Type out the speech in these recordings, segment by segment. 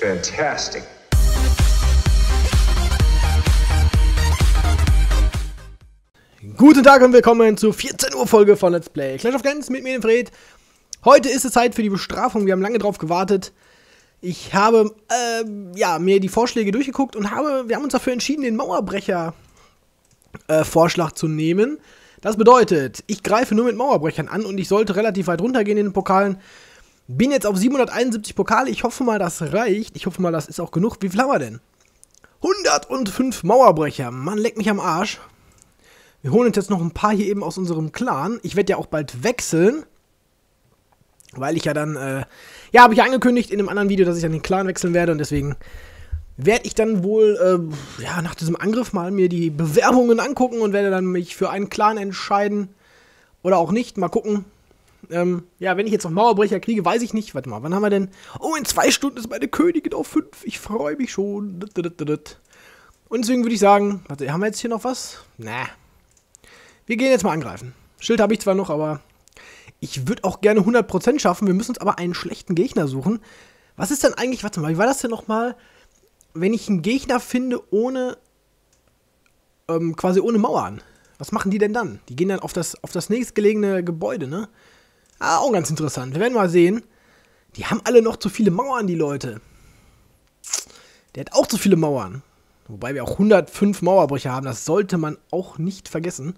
Fantastic. Guten Tag und willkommen zur 14 Uhr Folge von Let's Play Clash of Clans mit mir, in Fred. Heute ist es Zeit für die Bestrafung. Wir haben lange drauf gewartet. Ich habe äh, ja, mir die Vorschläge durchgeguckt und habe, wir haben uns dafür entschieden, den Mauerbrecher-Vorschlag äh, zu nehmen. Das bedeutet, ich greife nur mit Mauerbrechern an und ich sollte relativ weit runtergehen in den Pokalen. Bin jetzt auf 771 Pokale. Ich hoffe mal, das reicht. Ich hoffe mal, das ist auch genug. Wie viel haben wir denn? 105 Mauerbrecher. Mann, leck mich am Arsch. Wir holen uns jetzt noch ein paar hier eben aus unserem Clan. Ich werde ja auch bald wechseln. Weil ich ja dann, äh, ja, habe ich ja angekündigt in einem anderen Video, dass ich dann den Clan wechseln werde. Und deswegen werde ich dann wohl, äh, ja, nach diesem Angriff mal mir die Bewerbungen angucken und werde dann mich für einen Clan entscheiden. Oder auch nicht. Mal gucken. Ähm, ja, wenn ich jetzt noch Mauerbrecher kriege, weiß ich nicht. Warte mal, wann haben wir denn? Oh, in zwei Stunden ist meine Königin auf fünf. Ich freue mich schon. Und deswegen würde ich sagen, warte, haben wir jetzt hier noch was? Na. Wir gehen jetzt mal angreifen. Schild habe ich zwar noch, aber ich würde auch gerne 100% schaffen. Wir müssen uns aber einen schlechten Gegner suchen. Was ist denn eigentlich, warte mal, wie war das denn nochmal, wenn ich einen Gegner finde ohne, ähm, quasi ohne Mauern? Was machen die denn dann? Die gehen dann auf das, auf das nächstgelegene Gebäude, ne? Ah, auch ganz interessant. Wir werden mal sehen. Die haben alle noch zu viele Mauern, die Leute. Der hat auch zu viele Mauern. Wobei wir auch 105 Mauerbrüche haben. Das sollte man auch nicht vergessen.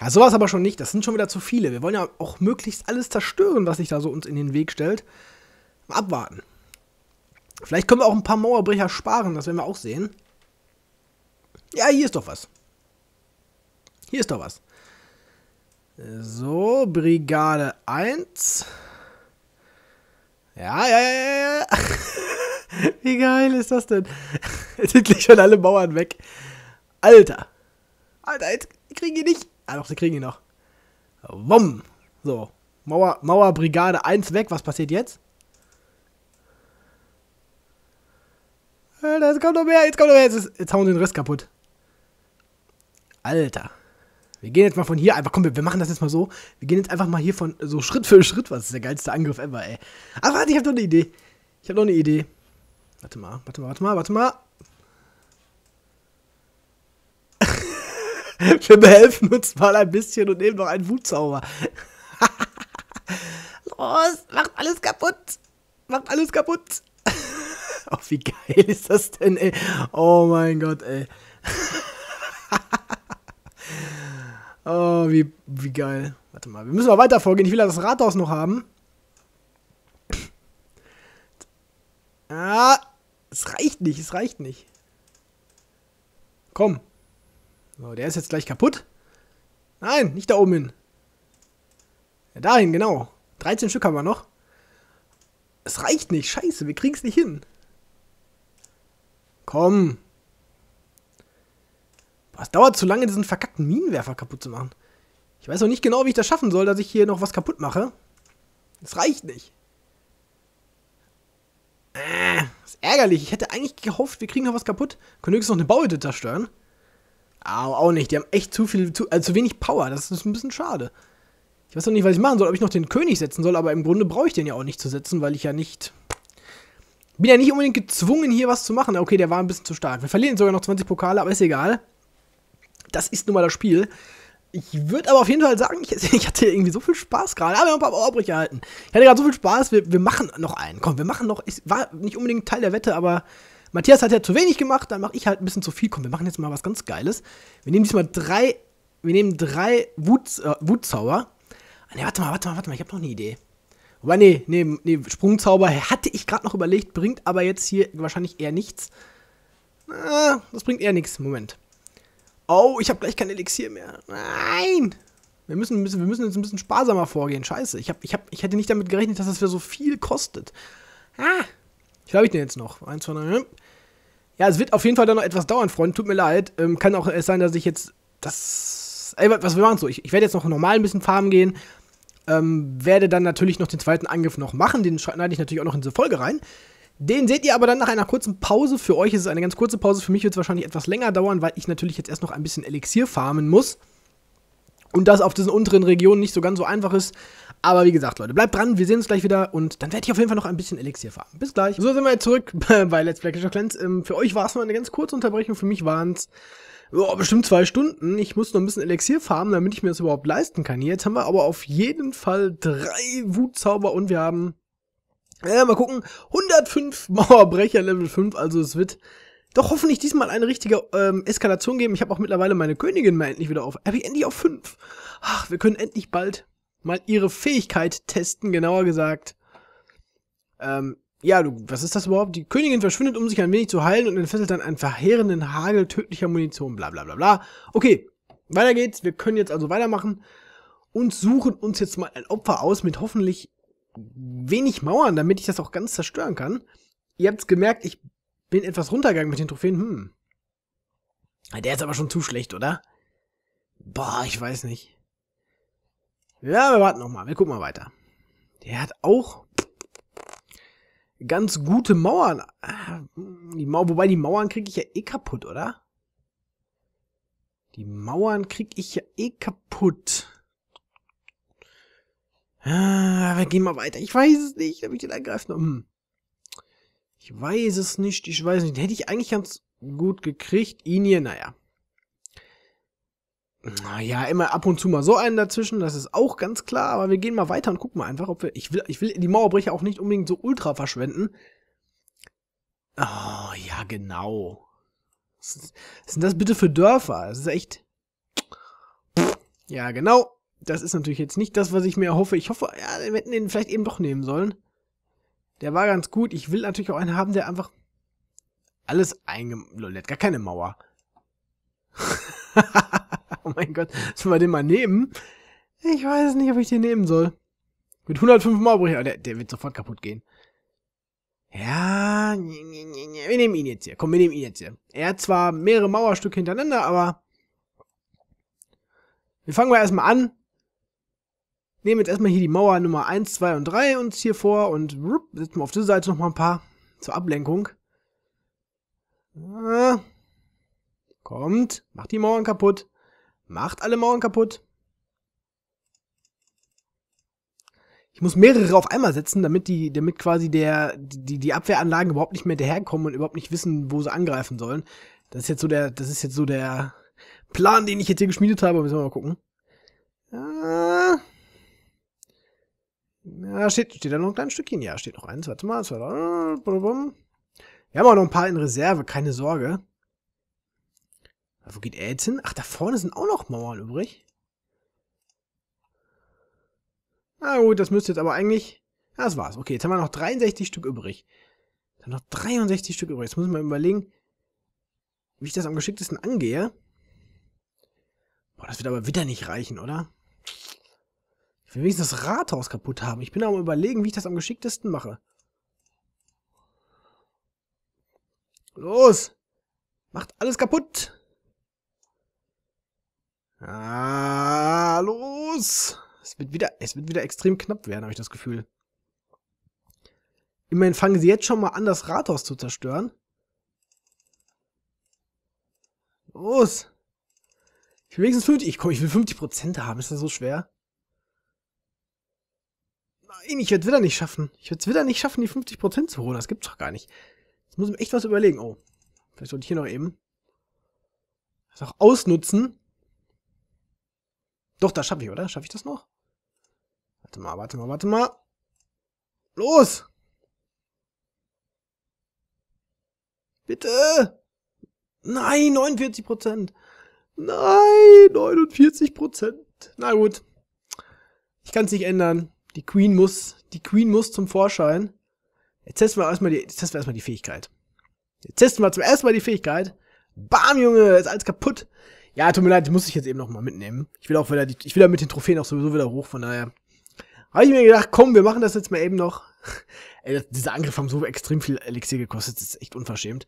Ja, sowas aber schon nicht. Das sind schon wieder zu viele. Wir wollen ja auch möglichst alles zerstören, was sich da so uns in den Weg stellt. Mal abwarten. Vielleicht können wir auch ein paar Mauerbrecher sparen. Das werden wir auch sehen. Ja, hier ist doch was. Hier ist doch was. So, Brigade 1. Ja, ja, ja, ja. Wie geil ist das denn? Jetzt sind gleich schon alle Mauern weg. Alter. Alter, jetzt kriegen die nicht. Ah, doch, sie kriegen die noch. Wumm. So. Mauer, Mauerbrigade 1 weg. Was passiert jetzt? Alter, jetzt kommt noch mehr. Jetzt kommt noch mehr. Jetzt, ist, jetzt hauen sie den Rest kaputt. Alter. Wir gehen jetzt mal von hier einfach, komm, wir, wir machen das jetzt mal so. Wir gehen jetzt einfach mal hier von so Schritt für Schritt, was ist der geilste Angriff ever, ey. Aber warte, ich hab noch eine Idee. Ich hab noch eine Idee. Warte mal, warte mal, warte mal, warte mal. wir behelfen uns mal ein bisschen und nehmen noch einen Wutzauber. Los, macht alles kaputt. Macht alles kaputt. oh, wie geil ist das denn, ey? Oh mein Gott, ey. Oh, wie, wie geil. Warte mal, wir müssen mal weiter vorgehen. Ich will ja das Rathaus noch haben. Ah, es reicht nicht, es reicht nicht. Komm. So, der ist jetzt gleich kaputt. Nein, nicht da oben hin. Ja, dahin, genau. 13 Stück haben wir noch. Es reicht nicht, scheiße, wir kriegen es nicht hin. Komm. Es dauert zu lange, diesen verkackten Minenwerfer kaputt zu machen. Ich weiß noch nicht genau, wie ich das schaffen soll, dass ich hier noch was kaputt mache. Das reicht nicht. Äh, ist ärgerlich. Ich hätte eigentlich gehofft, wir kriegen noch was kaputt. Können höchstens noch eine Bauhütte zerstören. Aber auch nicht. Die haben echt zu viel, zu, also zu wenig Power. Das ist ein bisschen schade. Ich weiß noch nicht, was ich machen soll, ob ich noch den König setzen soll, aber im Grunde brauche ich den ja auch nicht zu setzen, weil ich ja nicht. Bin ja nicht unbedingt gezwungen, hier was zu machen. Okay, der war ein bisschen zu stark. Wir verlieren sogar noch 20 Pokale, aber ist egal das ist nun mal das Spiel. Ich würde aber auf jeden Fall sagen, ich, ich hatte irgendwie so viel Spaß gerade. Aber wir haben ein paar Euro erhalten. Ich hatte gerade so viel Spaß, wir, wir machen noch einen. Komm, wir machen noch. Ich war nicht unbedingt Teil der Wette, aber Matthias hat ja zu wenig gemacht, dann mache ich halt ein bisschen zu viel. Komm, wir machen jetzt mal was ganz Geiles. Wir nehmen diesmal drei. Wir nehmen drei Wut, äh, Wutzauber. Ne, warte mal, warte mal, warte mal, ich habe noch eine Idee. Wobei, nee, nee, nee, Sprungzauber hatte ich gerade noch überlegt, bringt aber jetzt hier wahrscheinlich eher nichts. Ah, das bringt eher nichts. Moment. Oh, ich habe gleich kein Elixier mehr. Nein! Wir müssen, müssen, wir müssen jetzt ein bisschen sparsamer vorgehen. Scheiße. Ich, hab, ich, hab, ich hätte nicht damit gerechnet, dass das für so viel kostet. Ah! Ich habe ich denn jetzt noch? Eins, zwei, drei. Ne? Ja, es wird auf jeden Fall dann noch etwas dauern, Freunde. Tut mir leid. Ähm, kann auch sein, dass ich jetzt das. Ey, was wir machen so? Ich, ich werde jetzt noch normal ein bisschen farmen gehen. Ähm, werde dann natürlich noch den zweiten Angriff noch machen. Den schneide ich natürlich auch noch in diese Folge rein. Den seht ihr aber dann nach einer kurzen Pause. Für euch ist es eine ganz kurze Pause. Für mich wird es wahrscheinlich etwas länger dauern, weil ich natürlich jetzt erst noch ein bisschen Elixier farmen muss. Und das auf diesen unteren Regionen nicht so ganz so einfach ist. Aber wie gesagt, Leute, bleibt dran. Wir sehen uns gleich wieder. Und dann werde ich auf jeden Fall noch ein bisschen Elixier farmen. Bis gleich. So sind wir jetzt zurück bei Let's Play Clash of Clans. Ähm, für euch war es nur eine ganz kurze Unterbrechung. Für mich waren es oh, bestimmt zwei Stunden. Ich muss noch ein bisschen Elixier farmen, damit ich mir das überhaupt leisten kann. Jetzt haben wir aber auf jeden Fall drei Wutzauber und wir haben äh, mal gucken. 105 Mauerbrecher Level 5, also es wird doch hoffentlich diesmal eine richtige ähm, Eskalation geben. Ich habe auch mittlerweile meine Königin mal endlich wieder auf. Äh, habe ich endlich auf 5. Ach, wir können endlich bald mal ihre Fähigkeit testen, genauer gesagt. Ähm, ja, du, was ist das überhaupt? Die Königin verschwindet, um sich ein wenig zu heilen und entfesselt dann einen verheerenden Hagel tödlicher Munition, bla bla bla bla. Okay, weiter geht's. Wir können jetzt also weitermachen und suchen uns jetzt mal ein Opfer aus mit hoffentlich wenig Mauern, damit ich das auch ganz zerstören kann. Ihr habt's gemerkt, ich bin etwas runtergegangen mit den Trophäen. Hm. Ah, der ist aber schon zu schlecht, oder? Boah, ich weiß nicht. Ja, wir warten nochmal. Wir gucken mal weiter. Der hat auch ganz gute Mauern. Ah, die Mauer, wobei die Mauern kriege ich ja eh kaputt, oder? Die Mauern kriege ich ja eh kaputt. Ah, wir gehen mal weiter. Ich weiß es nicht. Habe ich den angreifen. Hm. Ich weiß es nicht. Ich weiß es nicht. Den hätte ich eigentlich ganz gut gekriegt. Ihn hier, naja. Naja, immer ab und zu mal so einen dazwischen. Das ist auch ganz klar. Aber wir gehen mal weiter und gucken mal einfach, ob wir. Ich will, ich will die Mauerbrecher auch nicht unbedingt so ultra verschwenden. Oh, ja, genau. was sind das bitte für Dörfer? Das ist echt. Ja, genau das ist natürlich jetzt nicht das, was ich mir erhoffe. Ich hoffe, ja, wir hätten den vielleicht eben doch nehmen sollen. Der war ganz gut. Ich will natürlich auch einen haben, der einfach alles eingemauert Gar keine Mauer. oh mein Gott, sollen wir den mal nehmen? Ich weiß nicht, ob ich den nehmen soll. Mit 105 Mauerbrecher, der, der wird sofort kaputt gehen. Ja, wir nehmen ihn jetzt hier. Komm, wir nehmen ihn jetzt hier. Er hat zwar mehrere Mauerstücke hintereinander, aber wir fangen mal erstmal an nehmen jetzt erstmal hier die Mauer Nummer 1, 2 und 3 uns hier vor und rup, setzen wir auf diese Seite nochmal ein paar zur Ablenkung. Ah, kommt, macht die Mauern kaputt. Macht alle Mauern kaputt. Ich muss mehrere auf einmal setzen, damit die, damit quasi der, die, die Abwehranlagen überhaupt nicht mehr daherkommen und überhaupt nicht wissen, wo sie angreifen sollen. Das ist jetzt so der, das ist jetzt so der Plan, den ich jetzt hier geschmiedet habe. Müssen wir mal gucken. Ah. Ja, steht, steht da noch ein kleines Stückchen. Ja, steht noch eins. Warte mal. Zwei, drei, äh, Wir haben auch noch ein paar in Reserve, keine Sorge. Wo geht er jetzt hin? Ach, da vorne sind auch noch Mauern übrig. Na gut, das müsste jetzt aber eigentlich... Ja, das war's. Okay, jetzt haben wir noch 63 Stück übrig. Dann noch 63 Stück übrig. Jetzt muss ich mal überlegen, wie ich das am geschicktesten angehe. Boah, das wird aber wieder nicht reichen, oder? Ich will wenigstens das Rathaus kaputt haben. Ich bin am überlegen, wie ich das am geschicktesten mache. Los! Macht alles kaputt! Ah, los! Es wird wieder, es wird wieder extrem knapp werden, habe ich das Gefühl. Immerhin fangen sie jetzt schon mal an, das Rathaus zu zerstören. Los! Ich will wenigstens 50, ich, komm, ich will 50% haben, ist das so schwer? nein, ich werde es wieder nicht schaffen. Ich werde es wieder nicht schaffen, die 50% zu holen. Das gibt's doch gar nicht. Jetzt muss ich mir echt was überlegen. Oh, vielleicht sollte ich hier noch eben das auch ausnutzen. Doch, das schaffe ich, oder? Schaffe ich das noch? Warte mal, warte mal, warte mal. Los! Bitte! Nein, 49 Nein, 49 Na gut. Ich kann es nicht ändern. Die Queen muss, die Queen muss zum Vorschein. Jetzt testen wir erstmal die, jetzt testen wir erstmal die Fähigkeit. Jetzt testen wir zum ersten Mal die Fähigkeit. Bam, Junge, ist alles kaputt. Ja, tut mir leid, muss ich jetzt eben nochmal mitnehmen. Ich will auch wieder die, ich will ja mit den Trophäen auch sowieso wieder hoch, von daher. Habe ich mir gedacht, komm, wir machen das jetzt mal eben noch. Ey, das, diese Angriffe haben so extrem viel Elixier gekostet, das ist echt unverschämt.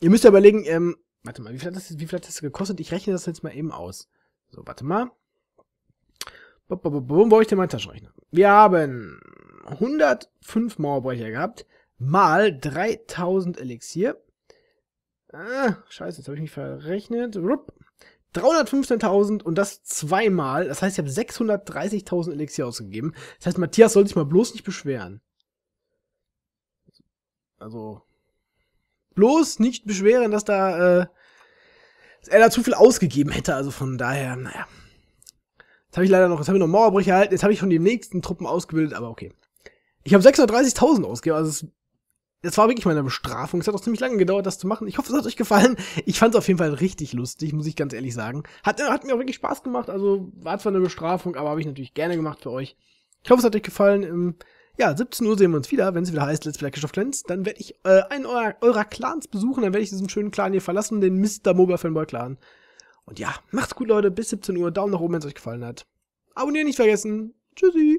Ihr müsst ja überlegen, ähm, warte mal, wie viel, hat das, wie viel hat das gekostet? Ich rechne das jetzt mal eben aus. So, warte mal. Wo war ich denn mein Taschenrechner? Wir haben 105 Mauerbrecher gehabt, mal 3000 Elixier. Ah, scheiße, jetzt habe ich mich verrechnet. 315.000 und das zweimal. Das heißt, ich habe 630.000 Elixier ausgegeben. Das heißt, Matthias soll sich mal bloß nicht beschweren. Also, bloß nicht beschweren, dass da, äh, dass er da zu viel ausgegeben hätte. Also von daher, naja. Jetzt habe ich leider noch, jetzt habe ich noch Mauerbrüche erhalten, jetzt habe ich schon die nächsten Truppen ausgebildet, aber okay. Ich habe 630.000 ausgegeben, also es, das war wirklich meine Bestrafung. Es hat auch ziemlich lange gedauert, das zu machen. Ich hoffe, es hat euch gefallen. Ich fand es auf jeden Fall richtig lustig, muss ich ganz ehrlich sagen. Hat, hat mir auch wirklich Spaß gemacht, also war zwar eine Bestrafung, aber habe ich natürlich gerne gemacht für euch. Ich hoffe, es hat euch gefallen. Ähm, ja, 17 Uhr sehen wir uns wieder, wenn es wieder heißt Let's Play Clash of Clans. Dann werde ich äh, einen eurer, eurer Clans besuchen, dann werde ich diesen schönen Clan hier verlassen, den Mr. Mobile Fanboy Clan. Und ja, macht's gut, Leute. Bis 17 Uhr. Daumen nach oben, wenn es euch gefallen hat. Abonnieren nicht vergessen. Tschüssi.